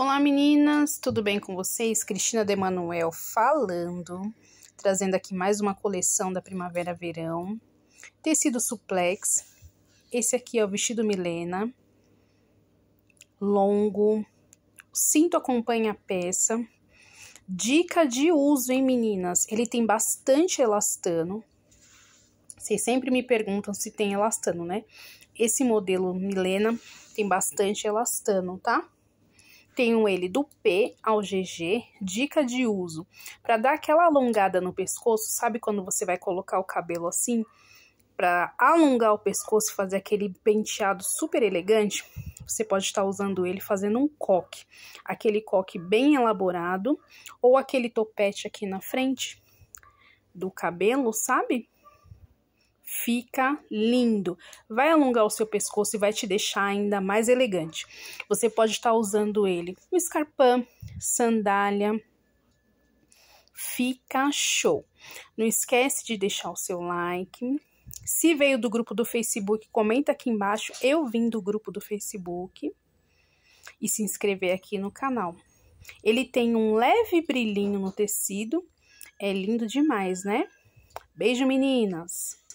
Olá meninas, tudo bem com vocês? Cristina de Manuel falando, trazendo aqui mais uma coleção da Primavera Verão. Tecido suplex. Esse aqui é o vestido Milena. Longo. cinto acompanha a peça. Dica de uso, hein, meninas? Ele tem bastante elastano. Vocês sempre me perguntam se tem elastano, né? Esse modelo Milena tem bastante elastano, tá? Tenho ele do P ao GG, dica de uso. Para dar aquela alongada no pescoço, sabe quando você vai colocar o cabelo assim? Para alongar o pescoço, e fazer aquele penteado super elegante, você pode estar usando ele fazendo um coque. Aquele coque bem elaborado, ou aquele topete aqui na frente do cabelo, sabe? fica lindo. Vai alongar o seu pescoço e vai te deixar ainda mais elegante. Você pode estar usando ele com escarpão, sandália. Fica show. Não esquece de deixar o seu like. Se veio do grupo do Facebook, comenta aqui embaixo. Eu vim do grupo do Facebook. E se inscrever aqui no canal. Ele tem um leve brilhinho no tecido. É lindo demais, né? Beijo, meninas!